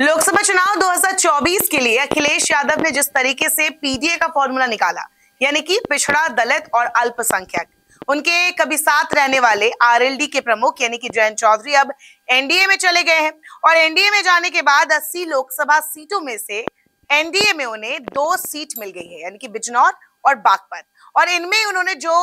लोकसभा चुनाव 2024 के लिए अखिलेश यादव ने जिस तरीके से पीडीए का फॉर्मूला निकाला यानी कि पिछड़ा दलित और अल्पसंख्यक उनके कभी साथ रहने वाले आरएलडी के प्रमुख यानी कि जयंत चौधरी अब एनडीए में चले गए हैं और एनडीए में जाने के बाद 80 लोकसभा सीटों में से एनडीए में उन्हें दो सीट मिल गई है यानी कि बिजनौर और बागपत और इनमें उन्होंने जो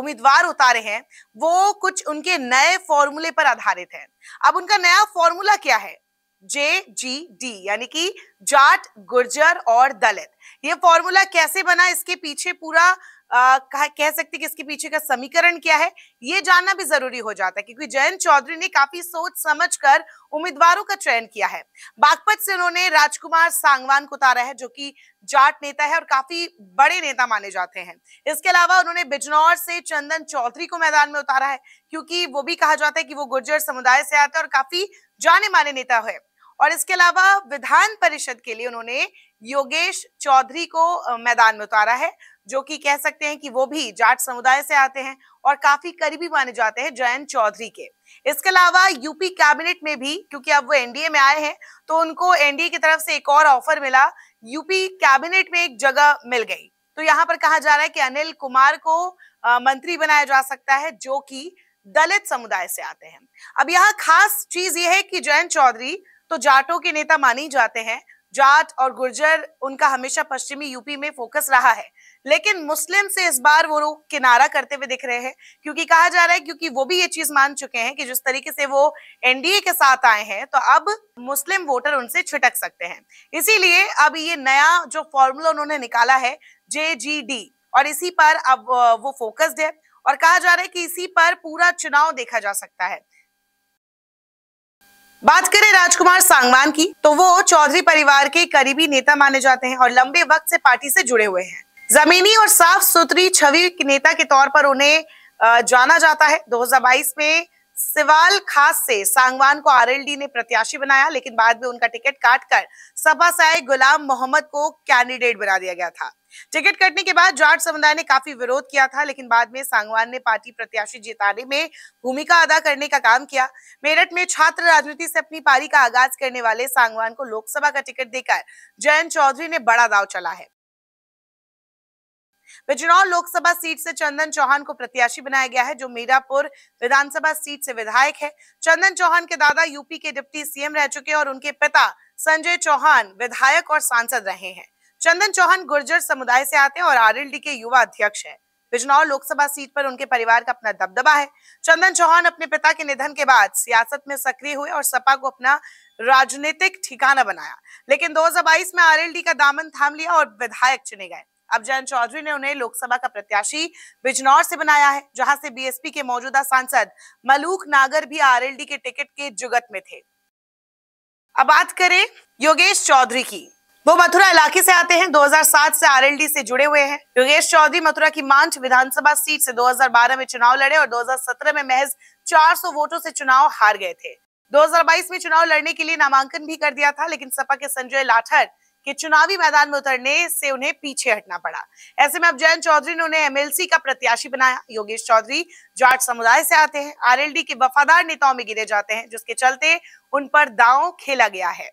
उम्मीदवार उतारे हैं वो कुछ उनके नए फॉर्मूले पर आधारित है अब उनका नया फॉर्मूला क्या है जे जी डी यानी कि जाट गुर्जर और दलित ये फॉर्मूला कैसे बना इसके पीछे पूरा आ, कह सकते कि इसके पीछे का समीकरण क्या है ये जानना भी जरूरी हो जाता है क्योंकि जयंत चौधरी ने काफी सोच समझकर उम्मीदवारों का चयन किया है बागपत से उन्होंने राजकुमार सांगवान को उतारा है जो कि जाट नेता है और काफी बड़े नेता माने जाते हैं इसके अलावा उन्होंने बिजनौर से चंदन चौधरी को मैदान में उतारा है क्योंकि वो भी कहा जाता है कि वो गुर्जर समुदाय से आते हैं और काफी जाने माने नेता है और इसके अलावा विधान परिषद के लिए उन्होंने योगेश चौधरी को मैदान में उतारा है जो कि कह सकते हैं कि वो भी जाट समुदाय से आते हैं और काफी करीबी माने जाते हैं जयंत चौधरी के इसके अलावा यूपी कैबिनेट में भी क्योंकि अब वो एनडीए में आए हैं तो उनको एनडीए की तरफ से एक और ऑफर मिला यूपी कैबिनेट में एक जगह मिल गई तो यहां पर कहा जा रहा है कि अनिल कुमार को मंत्री बनाया जा सकता है जो कि दलित समुदाय से आते हैं अब यहाँ खास चीज ये है कि जयंत चौधरी तो जाटों के नेता माने ही जाते हैं जाट और गुर्जर उनका हमेशा पश्चिमी यूपी में फोकस रहा है लेकिन मुस्लिम से इस बार वो लोग किनारा करते हुए दिख रहे हैं क्योंकि कहा जा रहा है क्योंकि वो भी ये चीज मान चुके हैं कि जिस तरीके से वो एनडीए के साथ आए हैं तो अब मुस्लिम वोटर उनसे छिटक सकते हैं इसीलिए अब ये नया जो फॉर्मूला उन्होंने निकाला है जे और इसी पर अब वो फोकस्ड है और कहा जा रहा है कि इसी पर पूरा चुनाव देखा जा सकता है बात करें राजकुमार सांगवान की तो वो चौधरी परिवार के करीबी नेता माने जाते हैं और लंबे वक्त से पार्टी से जुड़े हुए हैं जमीनी और साफ सुथरी छवि नेता के तौर पर उन्हें जाना जाता है 2022 में सिवाल खास से सांगवान को आरएलडी ने प्रत्याशी बनाया लेकिन बाद में उनका टिकट काटकर सपा से आए गुलाम मोहम्मद को कैंडिडेट बना दिया गया था टिकट कटने के बाद जाट समुदाय ने काफी विरोध किया था लेकिन बाद में सांगवान ने पार्टी प्रत्याशी जिताने में भूमिका अदा करने का काम किया मेरठ में छात्र राजनीति से अपनी पारी का आगाज करने वाले सांगवान को लोकसभा का टिकट देकर जयंत चौधरी ने बड़ा दाव चला है बिजनौर लोकसभा सीट से चंदन चौहान को प्रत्याशी बनाया गया है जो मीरापुर विधानसभा सीट से विधायक है चंदन चौहान के दादा यूपी के डिप्टी सीएम रह चुके और उनके पिता संजय चौहान विधायक और सांसद रहे हैं चंदन चौहान गुर्जर समुदाय से आते हैं और आरएलडी के युवा अध्यक्ष है बिजनौर लोकसभा सीट पर उनके परिवार का अपना दबदबा है चंदन चौहान अपने पिता के निधन के बाद सियासत में सक्रिय हुए और सपा को अपना राजनीतिक ठिकाना बनाया लेकिन 2022 में आरएलडी का दामन थाम लिया और विधायक चुने गए अफजान चौधरी ने उन्हें लोकसभा का प्रत्याशी बिजनौर से बनाया है जहां से बीएसपी के मौजूदा सांसद मलूक नागर भी आरएलडी के टिकट के जुगत में थे अब बात करें योगेश चौधरी की वो मथुरा इलाके से आते हैं 2007 से आरएलडी से जुड़े हुए हैं योगेश चौधरी मथुरा की मांच विधानसभा सीट से 2012 में चुनाव लड़े और 2017 में महज 400 वोटों से चुनाव हार गए थे 2022 में चुनाव लड़ने के लिए नामांकन भी कर दिया था लेकिन सपा के संजय लाठर कि चुनावी मैदान में उतरने से उन्हें पीछे हटना पड़ा ऐसे में अब जयंत चौधरी ने उन्हें एमएलसी का प्रत्याशी बनाया योगेश चौधरी जाट समुदाय से आते हैं आरएलडी के वफादार नेताओं में गिरे जाते हैं जिसके चलते उन पर दाव खेला गया है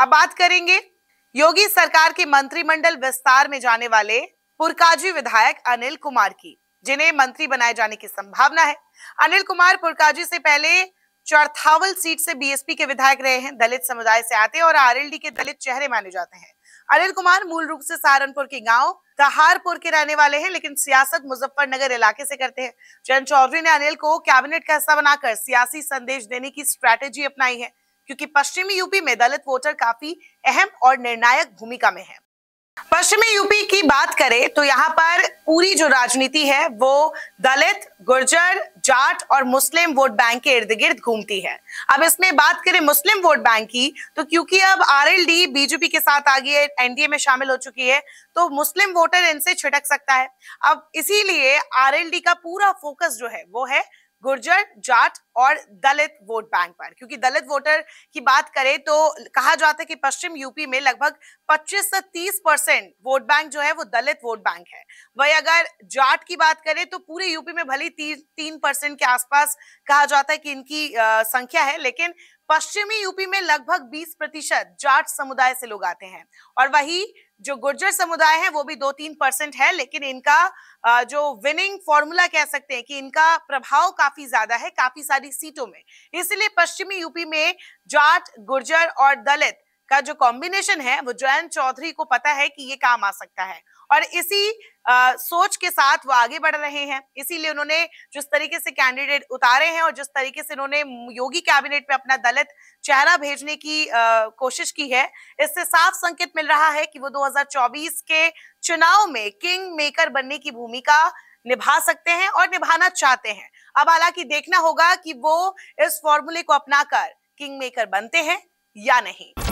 अब बात करेंगे योगी सरकार के मंत्रिमंडल विस्तार में जाने वाले पुरकाजी विधायक अनिल कुमार की जिन्हें मंत्री बनाए जाने की संभावना है अनिल कुमार पुरकाजी से पहले चौथावल सीट से बीएसपी के विधायक रहे हैं दलित समुदाय से आते हैं और आरएलडी के दलित चेहरे माने जाते हैं अनिल कुमार मूल रूप से सहारनपुर के गांव तहारपुर के रहने वाले हैं लेकिन सियासत मुजफ्फरनगर इलाके से करते हैं चरण चौधरी ने अनिल को कैबिनेट का हिस्सा बनाकर सियासी संदेश देने की स्ट्रैटेजी अपनाई है क्योंकि पश्चिमी यूपी में दलित वोटर काफी अहम और निर्णायक भूमिका में है पश्चिमी यूपी की बात करें तो यहाँ पर पूरी जो राजनीति है वो दलित गुर्जर जाट और मुस्लिम वोट बैंक के इर्द गिर्द घूमती है अब इसमें बात करें मुस्लिम वोट बैंक की तो क्योंकि अब आरएलडी बीजेपी के साथ आ गई है एनडीए में शामिल हो चुकी है तो मुस्लिम वोटर इनसे छिटक सकता है अब इसीलिए आरएलडी का पूरा फोकस जो है वो है गुर्जर जाट और दलित वोट बैंक पर क्योंकि दलित वोटर की बात करें तो कहा जाता है कि पश्चिम यूपी में लगभग 25 से 30 परसेंट वोट बैंक जो है वो दलित वोट बैंक है वही अगर जाट की बात करें तो पूरे यूपी में भले ती, तीन परसेंट के आसपास कहा जाता है कि इनकी आ, संख्या है लेकिन पश्चिमी यूपी में लगभग 20 प्रतिशत जाट समुदाय से लोग आते हैं और वही जो गुर्जर समुदाय है वो भी दो तीन परसेंट है लेकिन इनका जो विनिंग फॉर्मूला कह सकते हैं कि इनका प्रभाव काफी ज्यादा है काफी सारी सीटों में इसलिए पश्चिमी यूपी में जाट गुर्जर और दलित का जो कॉम्बिनेशन है वो जयंत चौधरी को पता है कि ये काम आ सकता है और इसी आ, सोच के साथ वो आगे बढ़ रहे हैं इसीलिए उन्होंने जिस तरीके से कैंडिडेट उतारे हैं और जिस तरीके से उन्होंने योगी कैबिनेट में अपना दलित चेहरा भेजने की आ, कोशिश की है इससे साफ संकेत मिल रहा है कि वो 2024 के चुनाव में किंग मेकर बनने की भूमिका निभा सकते हैं और निभाना चाहते हैं अब हालांकि देखना होगा कि वो इस फॉर्मूले को अपनाकर किंग मेकर बनते हैं या नहीं